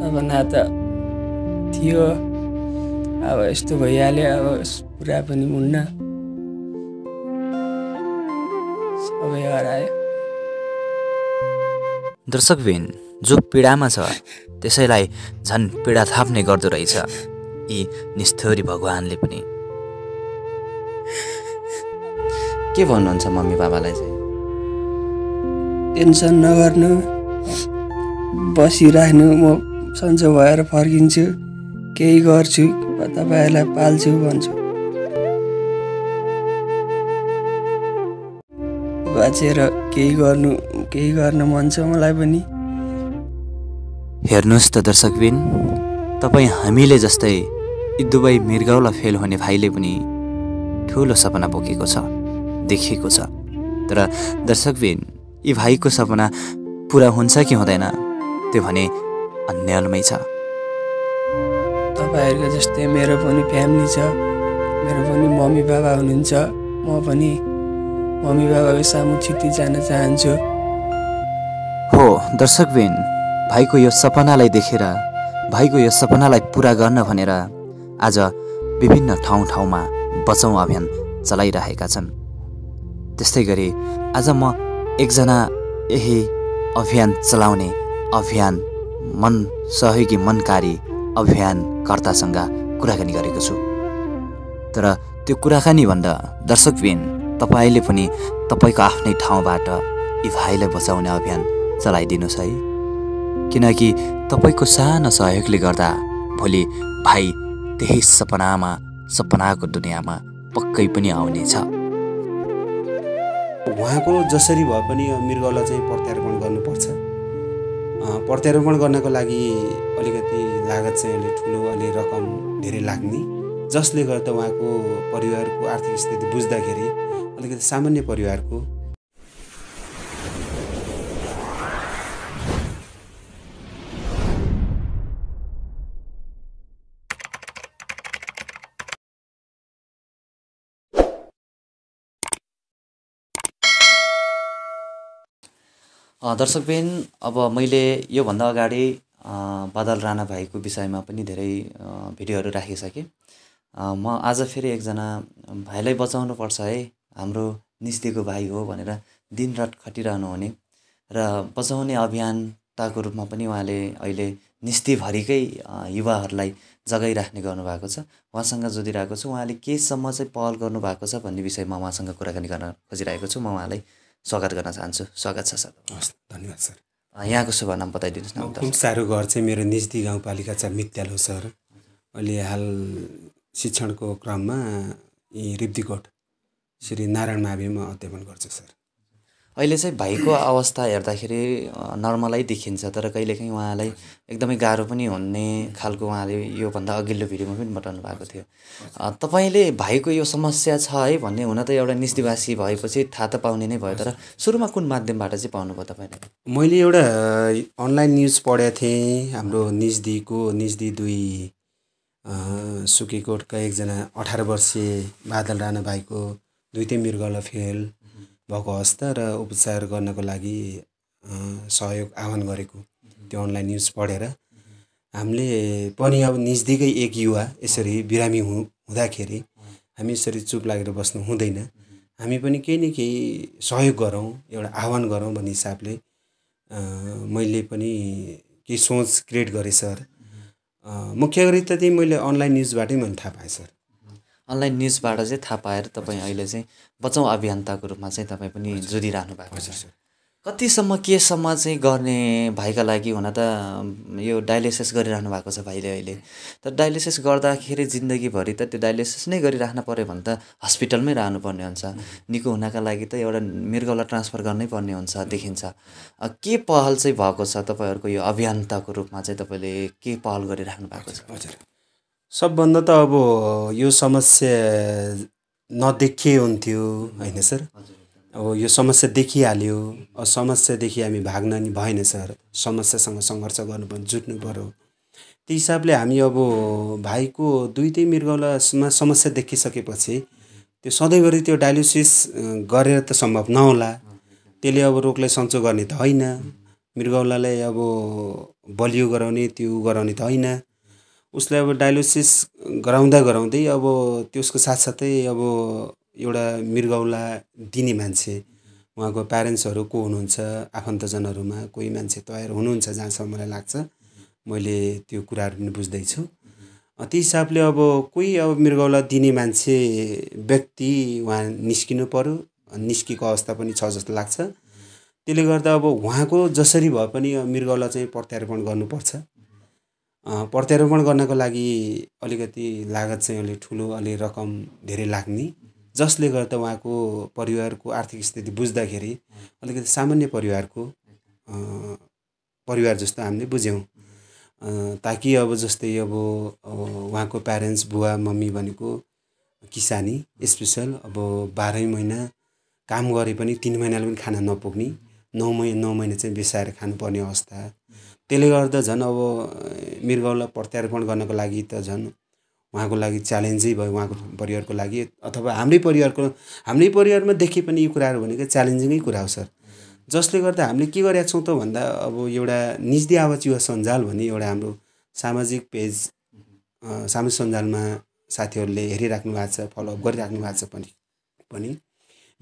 सपना त थियो अब यस्तो भइहाल्यो अब पुरा पनि हुन्न सबै हरायो दर्शकबिन जो पीडामा छ त्यसैलाई झन् पीडा थाप्ने गर्दो रहेछ यी निस्थोरी भगवान्ले पनि के भन्नुहुन्छ मम्मी बाबालाई चाहिँ टेन्सन नगर्नु बसिराख्नु म सन्चो भएर फर्किन्छु केही गर्छु तपाईँहरूलाई पाल्छु भन्छु बाँचेर केही गर्नु केही गर्न मन छ मलाई पनि हेर्नुहोस् त दर्शकबिन तपाईँ हामीले जस्तै यी दुवै फेल हुने भाइले पनि ठुलो सपना बोकेको छ देखेको छ तर दर्शकबिन यी भाइको सपना पुरा हुन्छ कि हुँदैन त्यो भने अन्यलमै छ तपाईँहरूको जस्तै मेरो पनि फ्यामिली छ मेरो पनि मम्मी बाबा हुनुहुन्छ म पनि मम्मी बाबाको सामु छिट्टी जान चाहन्छु हो दर्शकबेन भाइको यो सपनालाई देखेर भाइको यो सपनालाई पुरा गर्न भनेर आज विभिन्न ठाउँ ठाउँमा बचाउँ अभियान चलाइरहेका छन् त्यस्तै गरी आज म एकजना यही अभियान चलाउने अभियान मन सहयोगी मनकारी अभियानकर्तासँग कुराकानी गरेको छु तर त्यो कुराकानीभन्दा दर्शकबिन तपाईँले पनि तपाईँको आफ्नै ठाउँबाट यी भाइलाई बचाउने अभियान चलाइदिनुहोस् है किनकि तपाईँको सानो सहयोगले गर्दा भोलि भाइ त्यही सपनामा सपनाको दुनियाँमा पक्कै पनि आउनेछ उहाँको जसरी भए पनि मृगलाई चाहिँ प्रत्यार्पण गर्नुपर्छ प्रत्यारोपण गर्नको लागि अलिकति लागत चाहिँ अलि ठुलो अलि रकम धेरै लाग्ने जसले गर्दा उहाँको परिवारको आर्थिक स्थिति बुझ्दाखेरि अलिकति सामान्य परिवारको दर्शकबिन अब मैले योभन्दा अगाडि बादल राणा भाइको विषयमा पनि धेरै भिडियोहरू राखिसकेँ म आज फेरि एकजना भाइलाई बचाउनु पर्छ है हाम्रो निस्तीको भाइ हो भनेर दिनरात खटिरहनु हुने र बचाउने अभियानताको रूपमा पनि उहाँले अहिले निस्तीभरिकै युवाहरूलाई जगाइराख्ने गर्नुभएको छ उहाँसँग जोडिरहेको छु उहाँले केसम्म चाहिँ पहल गर्नुभएको छ भन्ने विषयमा उहाँसँग कुराकानी गर्न खोजिरहेको छु म उहाँलाई स्वागत गर्न चाहन्छु स्वागत छ सर हस् धन्यवाद सर यहाँको शुभ नाम बताइदिनुहोस् न कुम्सारो घर चाहिँ मेरो निजी गाउँपालिका चाहिँ मित्यालो सर अहिले हाल शिक्षणको क्रममा यी रिब्दीकोट श्री नारायण माभिमा अध्यापन गर्छु सर अहिले चाहिँ भाइको अवस्था हेर्दाखेरि नर्मलै देखिन्छ तर कहिलेकाहीँ उहाँलाई एकदमै गाह्रो पनि हुने खालको उहाँले योभन्दा अघिल्लो भिडियोमा पनि बताउनु भएको थियो तपाईँले भाइको यो समस्या छ है भन्ने हुन त एउटा निस्तीवासी भएपछि थाहा त पाउने नै भयो तर सुरुमा कुन माध्यमबाट चाहिँ पाउनुभयो तपाईँले मैले एउटा अनलाइन न्युज पढेको थिएँ हाम्रो निजदीको निजदी दुई सुकीकोटका एकजना अठार वर्षीय बादल राणा भाइको दुई तिन मृगल फेल भएको अवस्था र उपचार गर्नको लागि सहयोग आह्वान गरेको त्यो अनलाइन न्युज पढेर हामीले पनि अब निजदिकै एक युवा यसरी बिरामी हु हुँदाखेरि हामी यसरी चुप लागेर बस्नु हुँदैन हामी पनि केही न केही सहयोग गरौँ एउटा आह्वान गरौँ भन्ने हिसाबले मैले पनि केही सोच क्रिएट गरेँ सर मुख्य गरी त त्यही मैले अनलाइन न्युजबाटै मैले थाहा पाएँ सर अनलाइन न्युजबाट चाहिँ थाहा पाएर तपाईँ अहिले चाहिँ बचाउ अभियन्ताको रूपमा चाहिँ तपाईँ पनि जोडिरहनु भएको छ कतिसम्म केसम्म चाहिँ गर्ने भाइका लागि हुन त यो डायलिसिस गरिरहनु भएको छ भाइले अहिले त डायलिसिस गर्दाखेरि जिन्दगीभरि त त्यो डायलिसिस नै गरिराख्न पऱ्यो भने त हस्पिटलमै रहनुपर्ने हुन्छ निको हुनका लागि त एउटा मृगौला ट्रान्सफर गर्नै पर्ने हुन्छ देखिन्छ के पहल चाहिँ भएको छ तपाईँहरूको यो अभियन्ताको रूपमा चाहिँ तपाईँले के पहल गरिराख्नु भएको छ हजुर सबभन्दा त अब यो समस्या नदेखिए हुन्थ्यो होइन सर अब यो समस्या देखिहाल्यो समस्यादेखि हामी भाग्न नि भएन सर समस्यासँग सङ्घर्ष गर्नु जुट्नु पऱ्यो त्यो हिसाबले हामी अब भाइको दुइटै मृगौलामा समस्या देखिसकेपछि त्यो सधैँभरि त्यो डायलिसिस गरेर त सम्भव नहोला त्यसले अब रोगलाई सन्चो गर्ने त होइन मृगौलालाई अब बलियो गराउने त्यो गराउने त होइन उसलाई अब डायलोसिस गराउँदा गराउँदै अब त्यसको साथसाथै अब एउटा मृगौला दिने मान्छे उहाँको प्यारेन्ट्सहरू को हुनुहुन्छ आफन्तजनहरूमा कोही मान्छे तयार हुनुहुन्छ जहाँसम्म मलाई लाग्छ मैले त्यो कुराहरू पनि बुझ्दैछु त्यो हिसाबले अब कोही अब मृगौला दिने मान्छे व्यक्ति उहाँ निस्किनु पऱ्यो निस्किएको अवस्था पनि छ जस्तो लाग्छ त्यसले गर्दा अब उहाँको जसरी भए पनि मृगौला चाहिँ प्रत्यारोपण गर्नुपर्छ प्रत्यारोपण गर्नको लागि अलिकति लागत चाहिँ अलिक ठुलो अलि रकम धेरै लाग्ने जसले गर्दा उहाँको परिवारको आर्थिक स्थिति बुझ्दाखेरि अलिकति सामान्य परिवारको परिवार जस्तो हामीले बुझ्यौँ ताकि अब जस्तै अब उहाँको प्यारेन्ट्स बुवा मम्मी भनेको किसानी स्पेसल अब बाह्रै महिना काम गरे पनि तिन महिनाले पनि खाना नपुग्ने नौ महिना नौ महिना चाहिँ बिसाएर खानुपर्ने अवस्था त्यसले गर्दा झन् अब मृगौलाई प्रत्यारोपण गर्नको लागि त झन् उहाँको लागि च्यालेन्जै भयो उहाँको परिवारको लागि अथवा हाम्रै परिवारको हाम्रै परिवारमा देखे पनि यो कुराहरू भनेको च्यालेन्जिङै कुरा हो सर जसले गर्दा हामीले के गरेका छौँ त भन्दा अब एउटा निजी आवाज युवा सञ्जाल भन्ने एउटा हाम्रो सामाजिक पेज सामाजिक सञ्जालमा साथीहरूले हेरिराख्नु भएको छ फलोअप गरिराख्नु भएको छ पनि पनि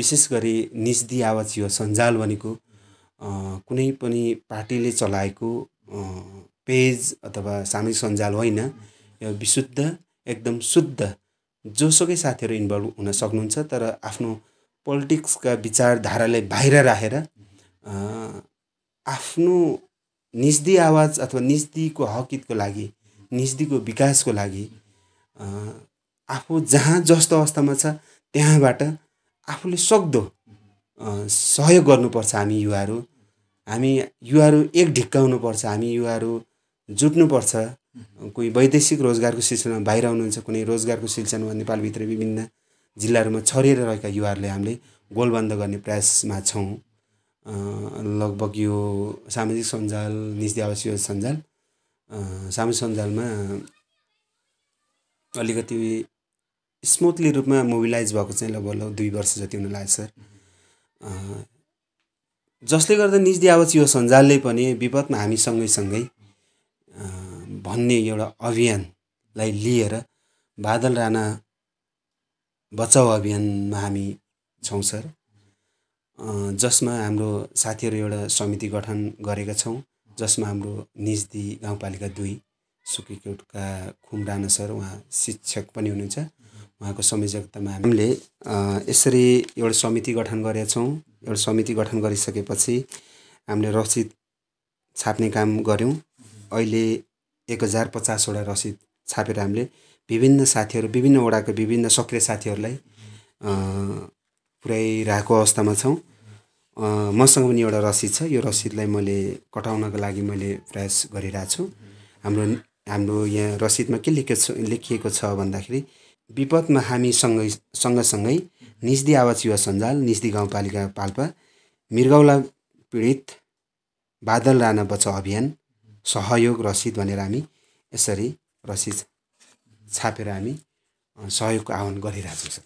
विशेष गरी निजी आवाज युवा सञ्जाल भनेको कुनै पनि पार्टीले चलाएको पेज अथवा सामाजिक सञ्जाल होइन यो विशुद्ध एकदम शुद्ध जोसुकै साथीहरू इन्भल्भ हुन सक्नुहुन्छ तर आफ्नो पोलिटिक्सका विचारधारालाई बाहिर राखेर आफ्नो निस्दी आवाज अथवा निस्दीको हकितको लागि निस्दीको विकासको लागि आफू जहाँ जस्तो अवस्थामा छ त्यहाँबाट आफूले सक्दो सहयोग गर्नुपर्छ हामी युवाहरू हामी युवाहरू एक ढिक्क हुनुपर्छ हामी युवाहरू जुट्नुपर्छ कोही वैदेशिक रोजगारको सिलसिलामा बाहिर हुनुहुन्छ कुनै रोजगारको सिलसिलामा नेपालभित्र विभिन्न जिल्लाहरूमा छरिएर रहेका युवाहरूले हामीले गोलबन्द गर्ने प्रयासमा छौँ लगभग यो सामाजिक सञ्जाल निजी आवासीय सञ्जाल सामाजिक सञ्जालमा अलिकति स्मुथली रूपमा मोबिलाइज भएको चाहिँ लगभग दुई वर्ष जति हुन लाग्यो सर जसले गर्दा निजी आवाज यो सञ्जालले पनि विपदमा हामी सँगै सँगै भन्ने एउटा अभियानलाई लिएर बादल राणा बचाउ अभियानमा हामी छौँ सर जसमा हाम्रो साथीहरू एउटा समिति गठन गरेका छौँ जसमा हाम्रो निजदी गाउँपालिका दुई सुकेकोटका खुम राणा सर उहाँ शिक्षक पनि हुनुहुन्छ उहाँको संयोजकतामा हामीले यसरी एउटा समिति गठन गरेका गरेछौँ एउटा समिति गठन गरिसकेपछि हामीले रसिद छाप्ने काम गऱ्यौँ अहिले एक हजार पचासवटा रसिद छापेर हामीले विभिन्न साथीहरू विभिन्न वडाको विभिन्न सक्रिय साथीहरूलाई पुऱ्याइरहेको अवस्थामा छौँ मसँग पनि एउटा रसिद छ यो रसिदलाई मैले कटाउनको लागि मैले प्रयास गरिरहेको छु हाम्रो हाम्रो यहाँ रसिदमा के लेखेको छ लेखिएको छ भन्दाखेरि विपदमा हामी सँगै सँगसँगै निस्दी आवाज युवा सञ्जाल निस्दी गाउँपालिका पाल्पा मृगौला पीडित बादल राणा बचाउ अभियान सहयोग रसिद भनेर हामी यसरी रसिद छापेर हामी सहयोगको आह्वान गरिरहेको छ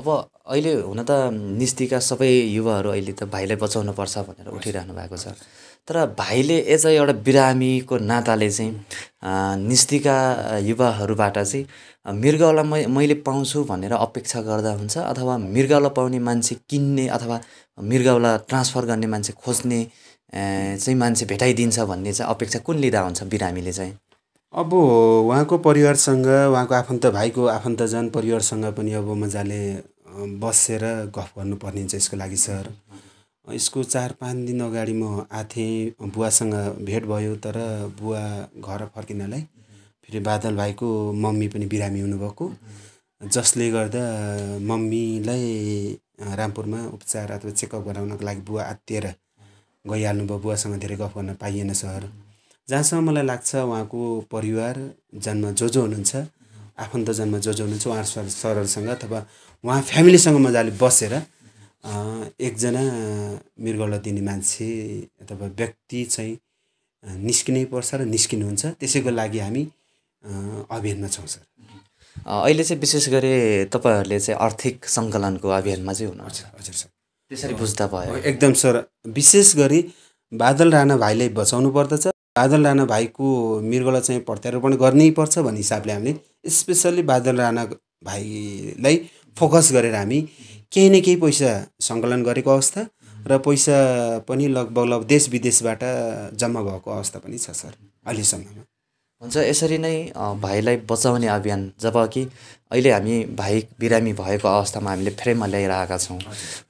अब अहिले हुन त निस्तिका सबै युवाहरू अहिले त भाइलाई बचाउनुपर्छ भनेर उठिरहनु भएको छ तर भाइले एज अ एउटा बिरामीको नाताले चाहिँ निस्तिका युवाहरूबाट चाहिँ मृगौला मैले पाउँछु भनेर अपेक्षा गर्दा हुन्छ अथवा मृगौला पाउने मान्छे किन्ने अथवा मृगौला ट्रान्सफर गर्ने मान्छे खोज्ने चाहिँ मान्छे भेटाइदिन्छ भन्ने चाहिँ अपेक्षा कुन लिँदा हुन्छ बिरामीले चाहिँ अब उहाँको परिवारसँग उहाँको आफन्त भाइको आफन्तजन परिवारसँग पनि अब मजाले बसेर गफ गर्नुपर्ने हुन्छ यसको लागि सर यसको चार पाँच दिन अगाडि म आथेँ बुवासँग भेट भयो तर बुवा घर फर्किनलाई फेरि बादल भाइको मम्मी पनि बिरामी हुनुभएको जसले गर्दा मम्मीलाई रामपुरमा उपचार अथवा चेकअप गराउनको लागि बुवा आत्तिएर गइहाल्नुभयो बुवासँग धेरै गफ गर्न पाइएन सर जहाँसम्म मलाई लाग्छ उहाँको परिवार जन्म जो जो हुनुहुन्छ आफन्त जन्म जो जो हुनुहुन्छ उहाँ सरहरूसँग अथवा उहाँ फ्यामिलीसँग मजाले बसेर एकजना मृगौला दिने मान्छे अथवा व्यक्ति चाहिँ निस्किनै पर्छ र निस्किनुहुन्छ त्यसैको लागि हामी अभियानमा छौँ सर अहिले चाहिँ विशेष गरी तपाईँहरूले चाहिँ आर्थिक सङ्कलनको अभियानमा चाहिँ हुनुहुन्छ हजुर सर त्यसरी बुझ्दा भयो एकदम सर विशेष गरी बादल राणा भाइलाई बचाउनु पर्दछ बादल राणा भाइको मृगौला चाहिँ प्रत्यारोपण गर्नै पर्छ भन्ने हिसाबले हामीले स्पेसल्ली बादल राणा भाइलाई फोकस गरेर हामी केही न केही पैसा सङ्कलन गरेको अवस्था र पैसा पनि लगभग लगभग देश विदेशबाट जम्मा भएको अवस्था पनि छ सर अहिलेसम्ममा हुन्छ यसरी नै भाइलाई बचाउने अभियान जब कि अहिले हामी भाइ बिरामी भएको अवस्थामा हामीले फ्रेममा ल्याइरहेका छौँ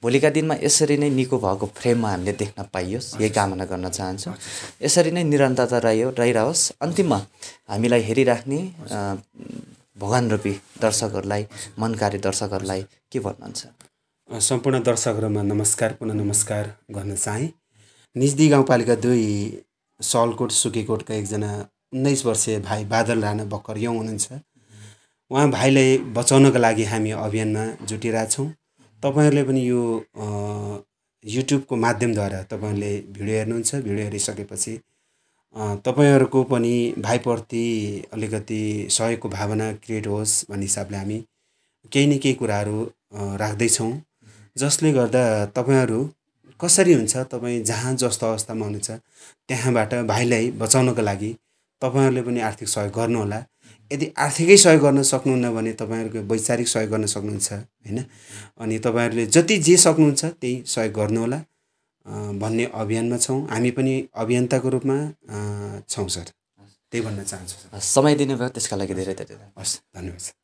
भोलिका दिनमा यसरी नै निको भएको फ्रेममा हामीले देख्न पाइयोस् यही कामना गर्न चाहन्छु यसरी नै निरन्तरता रह्यो रहिरहोस् अन्तिममा हामीलाई हेरिराख्ने भगवान् रूपी दर्शकहरूलाई मनकारी दर्शकहरूलाई के भन्नुहुन्छ सम्पूर्ण दर्शकहरूमा नमस्कार पुनः नमस्कार गर्न चाहेँ निजदी गाउँपालिका दुई सलकोट सुकेकोटका एकजना उन्नाइस वर्षीय भाइ बादल राणा भर्खर यौँ हुनुहुन्छ उहाँ भाइलाई बचाउनका लागि हामी अभियानमा जुटिरहेछौँ तपाईँहरूले पनि यो युट्युबको माध्यमद्वारा तपाईँहरूले भिडियो हेर्नुहुन्छ भिडियो हेरिसकेपछि तपाईँहरूको पनि भाइप्रति अलिकति सहयोगको भावना क्रिएट होस् भन्ने हिसाबले हामी केही न केही कुराहरू राख्दैछौँ जसले गर्दा तपाईँहरू कसरी हुन्छ तपाईँ जहाँ जस्तो अवस्थामा हुनुहुन्छ त्यहाँबाट भाइलाई बचाउनको लागि तपाईँहरूले पनि आर्थिक सहयोग गर्नुहोला यदि आर्थिकै सहयोग गर्न सक्नुहुन्न भने तपाईँहरूको वैचारिक सहयोग गर्न सक्नुहुन्छ होइन अनि तपाईँहरूले जति जे सक्नुहुन्छ त्यही सहयोग गर्नुहोला भन्ने अभियानमा छौँ हामी पनि अभियन्ताको रूपमा छौँ सर त्यही भन्न चाहन्छु समय दिनुभयो त्यसका लागि धेरै धेरै हस् धन्यवाद